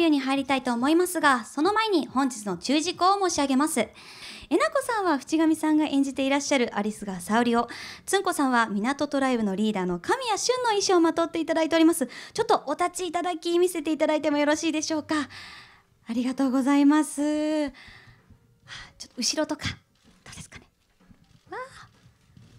ビューに入りたいと思いますが、その前に本日の注意項を申し上げます。えなこさんは淵上さんが演じていらっしゃるアリスが沙織を、つんこさんは港トライブのリーダーの神谷俊の衣装をまとっていただいております。ちょっとお立ちいただき見せていただいてもよろしいでしょうか。ありがとうございます。ちょっと後ろとか、どうですかね。わあ、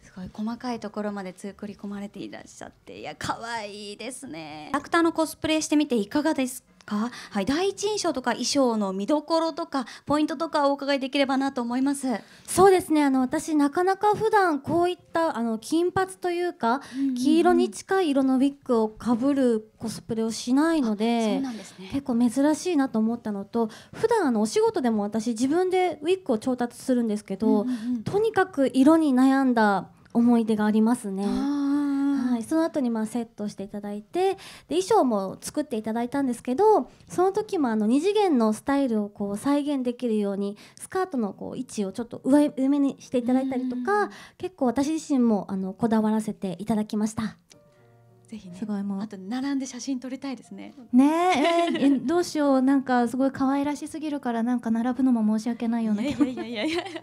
すごい細かいところまで作り込まれていらっしゃって、いや可愛いですね。アクターのコスプレしてみていかがですか、はい、第一印象とか衣装の見どころとかポイントとかお伺いできればなと思いますそうですねあの私なかなか普段こういったあの金髪というか、黄色に近い色のウィッグをかぶるコスプレをしないので、ね、結構珍しいなと思ったのと普段あのお仕事でも私自分でウィッグを調達するんですけど、うんうんうん、とにかく色に悩んだ思い出がありますね。その後にまあセットしていただいてで衣装も作っていただいたんですけどその時もあの2次元のスタイルをこう再現できるようにスカートのこう位置をちょっと上めにしていただいたりとか結構私自身もあのこだわらせていただきました。ぜひねすごいもうあと並んで写真撮りたいですねねえー、どうしようなんかすごい可愛らしすぎるからなんか並ぶのも申し訳ないような気がいやいやいや次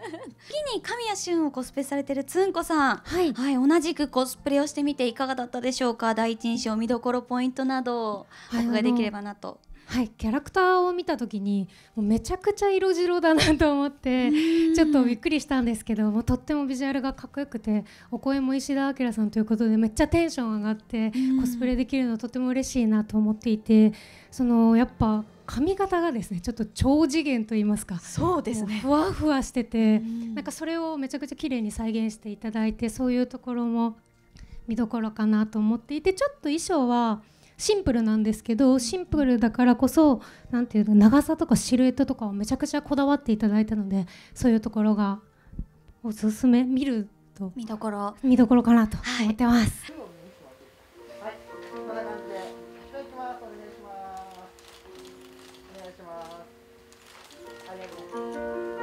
に神谷俊をコスプレされてるつんこさん、はい、はい、同じくコスプレをしてみていかがだったでしょうか第一印象見どころポイントなどお伺いできればなと、はいはいキャラクターを見た時にもうめちゃくちゃ色白だなと思ってちょっとびっくりしたんですけどもとってもビジュアルがかっこよくてお声も石田明さんということでめっちゃテンション上がってコスプレできるのとても嬉しいなと思っていてそのやっぱ髪型がですねちょっと超次元と言いますかそうですねふわふわしてて、ん、なんかそれをめちゃくちゃ綺麗に再現していただいてそういうところも見どころかなと思っていてちょっと衣装はシンプルなんですけどシンプルだからこそなていうの長さとかシルエットとかをめちゃくちゃこだわっていただいたのでそういうところがおすすめ見ると見どころ見どころかなと思ってます。はいありがとうございます。